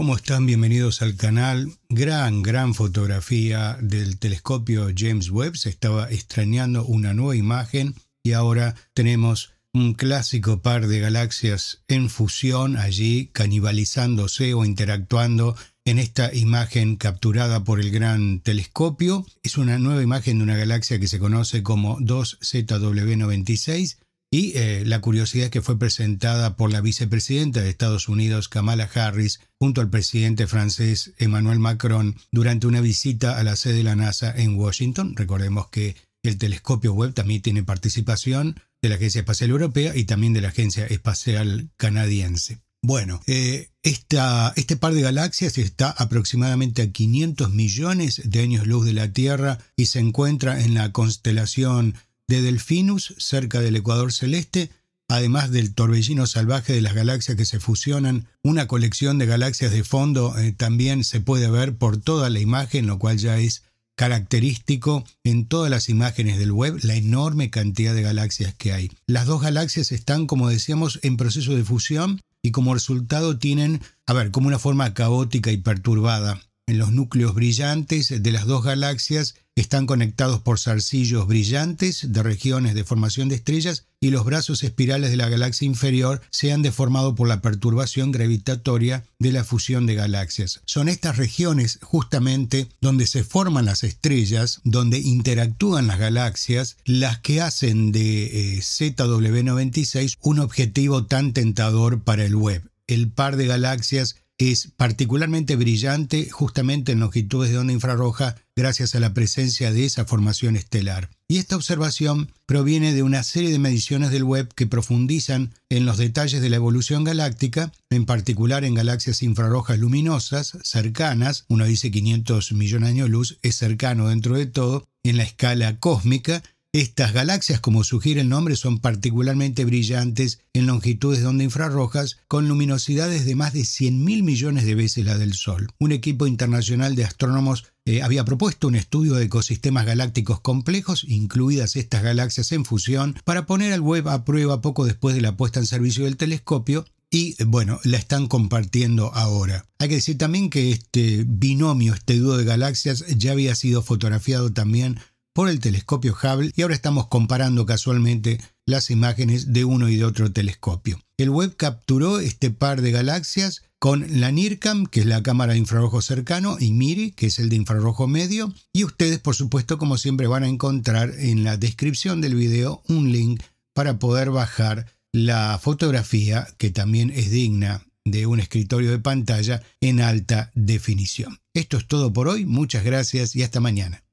¿Cómo están? Bienvenidos al canal. Gran, gran fotografía del telescopio James Webb. Se estaba extrañando una nueva imagen y ahora tenemos un clásico par de galaxias en fusión allí, canibalizándose o interactuando en esta imagen capturada por el gran telescopio. Es una nueva imagen de una galaxia que se conoce como 2ZW96 y eh, la curiosidad que fue presentada por la vicepresidenta de Estados Unidos, Kamala Harris, junto al presidente francés Emmanuel Macron durante una visita a la sede de la NASA en Washington. Recordemos que el telescopio Webb también tiene participación de la Agencia Espacial Europea y también de la Agencia Espacial Canadiense. Bueno, eh, esta, este par de galaxias está aproximadamente a 500 millones de años luz de la Tierra y se encuentra en la constelación de Delfinus cerca del Ecuador Celeste, además del torbellino salvaje de las galaxias que se fusionan, una colección de galaxias de fondo eh, también se puede ver por toda la imagen, lo cual ya es característico en todas las imágenes del web, la enorme cantidad de galaxias que hay. Las dos galaxias están, como decíamos, en proceso de fusión y como resultado tienen, a ver, como una forma caótica y perturbada. En los núcleos brillantes de las dos galaxias están conectados por zarcillos brillantes de regiones de formación de estrellas y los brazos espirales de la galaxia inferior se han deformado por la perturbación gravitatoria de la fusión de galaxias. Son estas regiones justamente donde se forman las estrellas, donde interactúan las galaxias, las que hacen de eh, ZW96 un objetivo tan tentador para el web. El par de galaxias es particularmente brillante justamente en longitudes de onda infrarroja gracias a la presencia de esa formación estelar. Y esta observación proviene de una serie de mediciones del web que profundizan en los detalles de la evolución galáctica, en particular en galaxias infrarrojas luminosas cercanas, uno dice 500 millones de años luz, es cercano dentro de todo, en la escala cósmica, estas galaxias, como sugiere el nombre, son particularmente brillantes en longitudes de onda infrarrojas con luminosidades de más de 100.000 millones de veces la del Sol. Un equipo internacional de astrónomos eh, había propuesto un estudio de ecosistemas galácticos complejos, incluidas estas galaxias en fusión, para poner al web a prueba poco después de la puesta en servicio del telescopio y eh, bueno, la están compartiendo ahora. Hay que decir también que este binomio, este dúo de galaxias, ya había sido fotografiado también por el telescopio Hubble y ahora estamos comparando casualmente las imágenes de uno y de otro telescopio. El web capturó este par de galaxias con la NIRCAM, que es la cámara de infrarrojo cercano, y MIRI, que es el de infrarrojo medio. Y ustedes, por supuesto, como siempre, van a encontrar en la descripción del video un link para poder bajar la fotografía, que también es digna de un escritorio de pantalla en alta definición. Esto es todo por hoy, muchas gracias y hasta mañana.